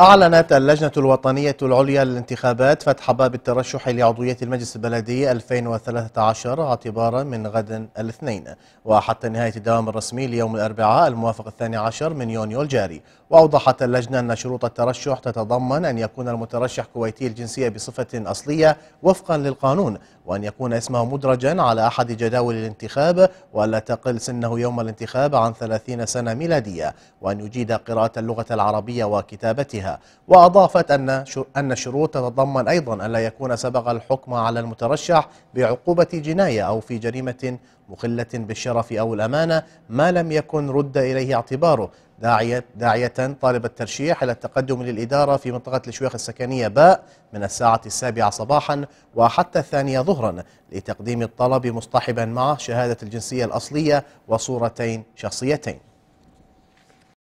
أعلنت اللجنة الوطنية العليا للانتخابات فتح باب الترشح لعضوية المجلس البلدي 2013 اعتبارا من غد الاثنين وحتى نهاية الدوام الرسمي ليوم الأربعاء الموافق الثاني عشر من يونيو الجاري وأوضحت اللجنة أن شروط الترشح تتضمن أن يكون المترشح كويتي الجنسية بصفة أصلية وفقا للقانون وأن يكون اسمه مدرجا على أحد جداول الانتخاب وألا تقل سنه يوم الانتخاب عن 30 سنة ميلادية وأن يجيد قراءة اللغة العربية وكتابتها وأضافت أن أن الشروط تتضمن أيضا ألا يكون سبق الحكم على المترشح بعقوبة جناية أو في جريمة مخلة بالشرف أو الأمانة ما لم يكن رد إليه اعتباره داعية, داعية طالب الترشيح إلى التقدم للإدارة في منطقة الشيوخ السكنية باء من الساعة السابعة صباحا وحتى الثانية ظهرا لتقديم الطلب مصطحبا معه شهادة الجنسية الأصلية وصورتين شخصيتين